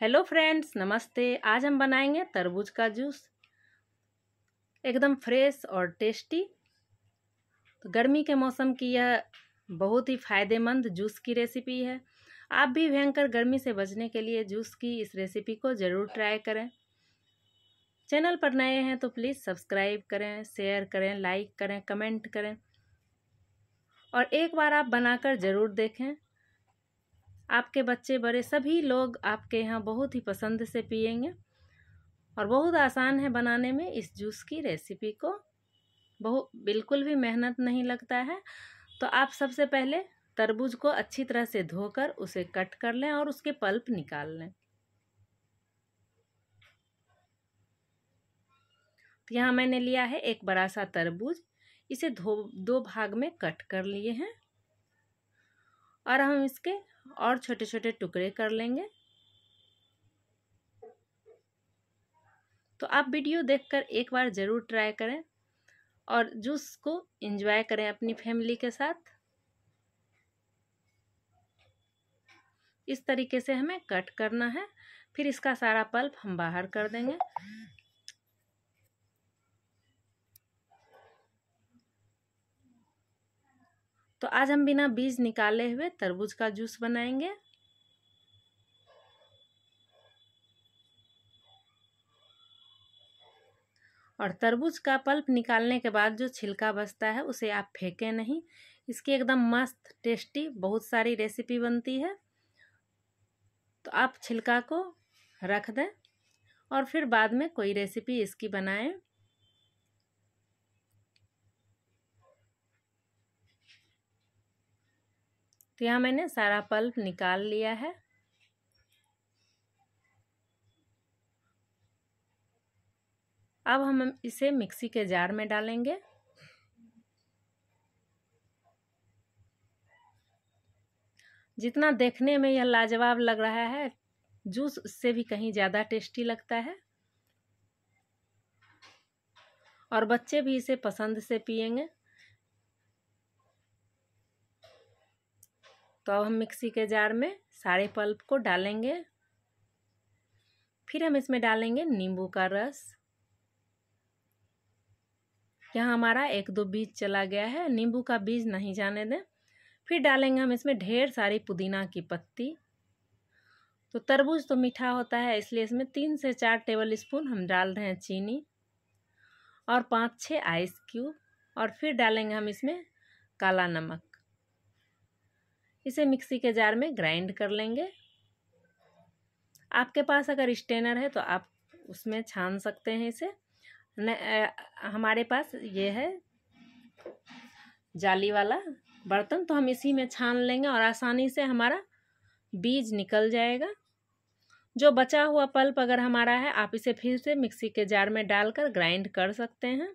hello friends नमस्ते आज हम बनाएंगे तरबूज का जूस एकदम फ्रेश और टेस्टी तो गर्मी के मौसम की यह बहुत ही फ़ायदेमंद जूस की रेसिपी है आप भी भयंकर गर्मी से बचने के लिए जूस की इस रेसिपी को ज़रूर ट्राई करें चैनल पर नए हैं तो प्लीज़ सब्सक्राइब करें शेयर करें लाइक करें कमेंट करें और एक बार आप बनाकर ज़रूर देखें आपके बच्चे बड़े सभी लोग आपके यहाँ बहुत ही पसंद से पियेंगे और बहुत आसान है बनाने में इस जूस की रेसिपी को बहु बिल्कुल भी मेहनत नहीं लगता है तो आप सबसे पहले तरबूज को अच्छी तरह से धोकर उसे कट कर लें और उसके पल्प निकाल लें तो यहाँ मैंने लिया है एक बड़ा सा तरबूज इसे धो दो भाग में कट कर लिए हैं और हम इसके और छोटे छोटे टुकड़े कर लेंगे तो आप वीडियो देखकर एक बार ज़रूर ट्राई करें और जूस को एंजॉय करें अपनी फैमिली के साथ इस तरीके से हमें कट करना है फिर इसका सारा पल्प हम बाहर कर देंगे तो आज हम बिना बीज निकाले हुए तरबूज का जूस बनाएंगे और तरबूज का पल्प निकालने के बाद जो छिलका बचता है उसे आप फेंकें नहीं इसकी एकदम मस्त टेस्टी बहुत सारी रेसिपी बनती है तो आप छिलका को रख दें और फिर बाद में कोई रेसिपी इसकी बनाएं तो यहाँ मैंने सारा पल्प निकाल लिया है अब हम इसे मिक्सी के जार में डालेंगे जितना देखने में यह लाजवाब लग रहा है जूस उससे भी कहीं ज़्यादा टेस्टी लगता है और बच्चे भी इसे पसंद से पिएंगे तो अब हम मिक्सी के जार में सारे पल्प को डालेंगे फिर हम इसमें डालेंगे नींबू का रस यहाँ हमारा एक दो बीज चला गया है नींबू का बीज नहीं जाने दें फिर डालेंगे हम इसमें ढेर सारी पुदीना की पत्ती तो तरबूज तो मीठा होता है इसलिए इसमें तीन से चार टेबल स्पून हम डाल रहे हैं चीनी और पाँच छः आइस क्यूब और फिर डालेंगे हम इसमें काला नमक इसे मिक्सी के जार में ग्राइंड कर लेंगे आपके पास अगर स्टेनर है तो आप उसमें छान सकते हैं इसे न, आ, हमारे पास ये है जाली वाला बर्तन तो हम इसी में छान लेंगे और आसानी से हमारा बीज निकल जाएगा जो बचा हुआ पल्प अगर हमारा है आप इसे फिर से मिक्सी के जार में डालकर ग्राइंड कर सकते हैं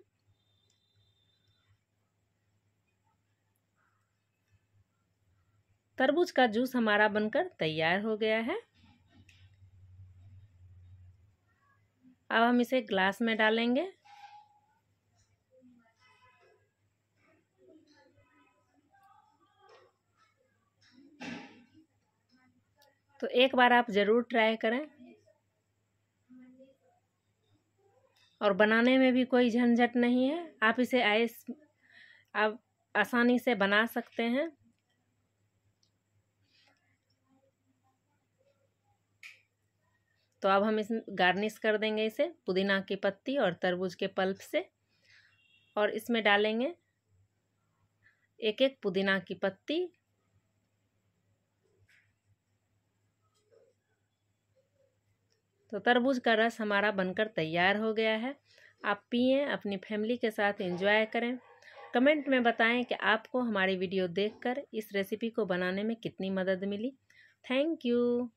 तरबूज का जूस हमारा बनकर तैयार हो गया है अब हम इसे ग्लास में डालेंगे तो एक बार आप ज़रूर ट्राई करें और बनाने में भी कोई झंझट नहीं है आप इसे आइस आप आसानी से बना सकते हैं तो अब हम इस गार्निश कर देंगे इसे पुदीना की पत्ती और तरबूज के पल्प से और इसमें डालेंगे एक एक पुदीना की पत्ती तो तरबूज का रस हमारा बनकर तैयार हो गया है आप पिए अपनी फैमिली के साथ एंजॉय करें कमेंट में बताएं कि आपको हमारी वीडियो देखकर इस रेसिपी को बनाने में कितनी मदद मिली थैंक यू